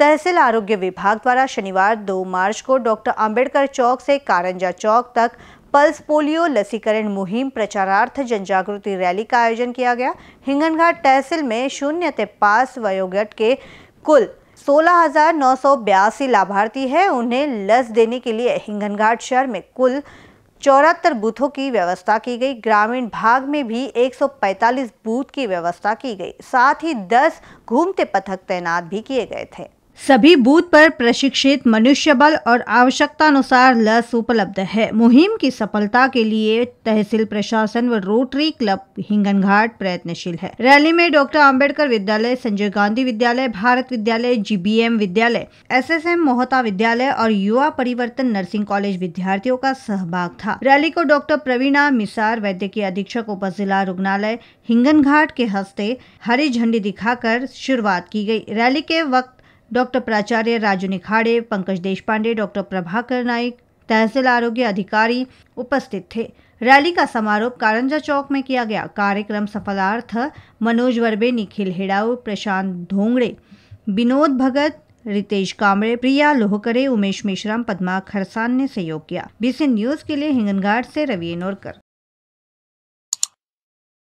तहसील आरोग्य विभाग द्वारा शनिवार 2 मार्च को डॉक्टर अंबेडकर चौक से कारंजा चौक तक पल्स पोलियो लसीकरण मुहिम प्रचारार्थ जनजागृति रैली का आयोजन किया गया हिंगनघाट तहसील में शून्य ते पास वयोगट के कुल सोलह लाभार्थी हैं उन्हें लस देने के लिए हिंगनघाट शहर में कुल चौहत्तर बूथों की व्यवस्था की गई ग्रामीण भाग में भी 145 बूथ की व्यवस्था की गई साथ ही 10 घूमते पथक तैनात भी किए गए थे सभी बूथ पर प्रशिक्षित मनुष्य बल और आवश्यकतानुसार लस उपलब्ध है मुहिम की सफलता के लिए तहसील प्रशासन व रोटरी क्लब हिंगन घाट प्रयत्नशील है रैली में डॉक्टर अंबेडकर विद्यालय संजय गांधी विद्यालय भारत विद्यालय जीबीएम विद्यालय एसएसएम मोहता विद्यालय और युवा परिवर्तन नर्सिंग कॉलेज विद्यार्थियों का सहभाग था रैली को डॉक्टर प्रवीणा मिसार वैद्यकीय अधीक्षक उप जिला रुग्णालय हिंगन घाट के हस्ते हरी झंडी दिखाकर शुरुआत की गई रैली के वक्त डॉक्टर प्राचार्य राजू निखाड़े पंकज देशपांडे डॉक्टर प्रभाकर नाइक तहसील आरोग्य अधिकारी उपस्थित थे रैली का समारोह कारंजा चौक में किया गया कार्यक्रम सफलार्थ मनोज वर्बे निखिल हेड़ाऊ प्रशांत धोंगड़े विनोद भगत रितेश कामरे प्रिया लोहकरे उमेश मिश्रम पदमा खरसान ने सहयोग किया बीसी न्यूज के लिए हिंगनघाट से रवि नोरकर